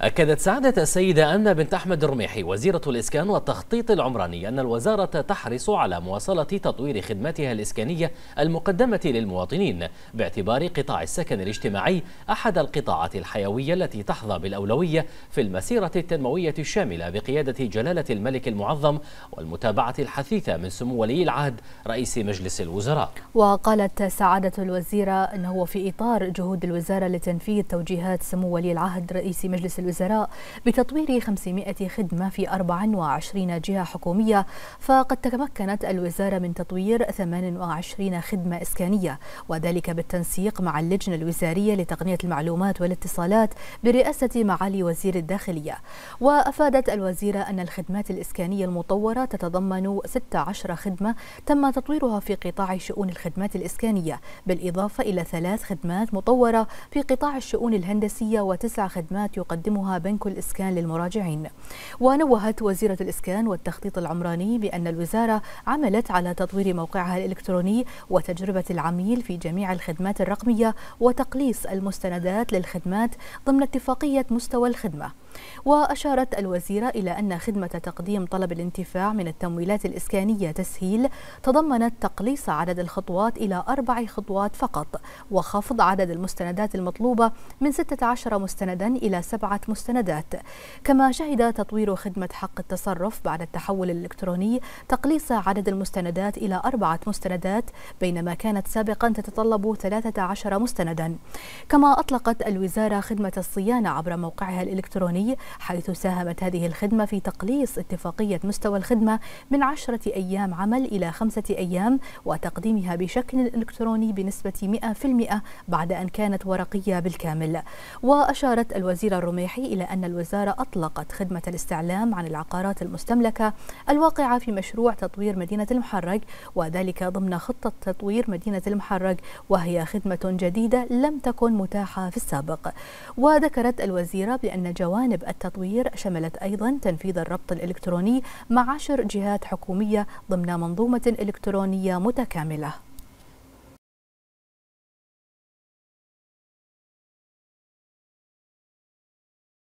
أكدت سعادة السيدة أن بنت أحمد الرميحي وزيرة الإسكان والتخطيط العمراني أن الوزارة تحرص على مواصلة تطوير خدماتها الإسكانية المقدمة للمواطنين باعتبار قطاع السكن الاجتماعي أحد القطاعات الحيوية التي تحظى بالأولوية في المسيرة التنموية الشاملة بقيادة جلالة الملك المعظم والمتابعة الحثيثة من سمو ولي العهد رئيس مجلس الوزراء وقالت سعادة الوزيرة أنه في إطار جهود الوزارة لتنفيذ توجيهات سمو ولي العهد رئيس مجلس الوزراء الوزراء بتطوير 500 خدمة في 24 جهة حكومية فقد تمكنت الوزارة من تطوير 28 خدمة إسكانية وذلك بالتنسيق مع اللجنة الوزارية لتقنية المعلومات والاتصالات برئاسة معالي وزير الداخلية وأفادت الوزيرة أن الخدمات الإسكانية المطورة تتضمن 16 خدمة تم تطويرها في قطاع شؤون الخدمات الإسكانية بالإضافة إلى ثلاث خدمات مطورة في قطاع الشؤون الهندسية وتسع خدمات يقدمها يقدمها بنك الإسكان للمراجعين ونوهت وزيرة الإسكان والتخطيط العمراني بأن الوزارة عملت على تطوير موقعها الإلكتروني وتجربة العميل في جميع الخدمات الرقمية وتقليص المستندات للخدمات ضمن اتفاقية مستوى الخدمة وأشارت الوزيرة إلى أن خدمة تقديم طلب الانتفاع من التمويلات الإسكانية تسهيل تضمنت تقليص عدد الخطوات إلى أربع خطوات فقط وخفض عدد المستندات المطلوبة من 16 مستندا إلى سبعة مستندات كما شهد تطوير خدمة حق التصرف بعد التحول الإلكتروني تقليص عدد المستندات إلى أربعة مستندات بينما كانت سابقا تتطلب 13 مستندا كما أطلقت الوزارة خدمة الصيانة عبر موقعها الإلكتروني حيث ساهمت هذه الخدمة في تقليص اتفاقية مستوى الخدمة من عشرة أيام عمل إلى خمسة أيام وتقديمها بشكل إلكتروني بنسبة 100% بعد أن كانت ورقية بالكامل وأشارت الوزيرة الرميحي إلى أن الوزارة أطلقت خدمة الاستعلام عن العقارات المستملكة الواقعة في مشروع تطوير مدينة المحرج وذلك ضمن خطة تطوير مدينة المحرج وهي خدمة جديدة لم تكن متاحة في السابق وذكرت الوزيرة بأن جوانب جانب التطوير شملت أيضا تنفيذ الربط الإلكتروني مع عشر جهات حكومية ضمن منظومة إلكترونية متكاملة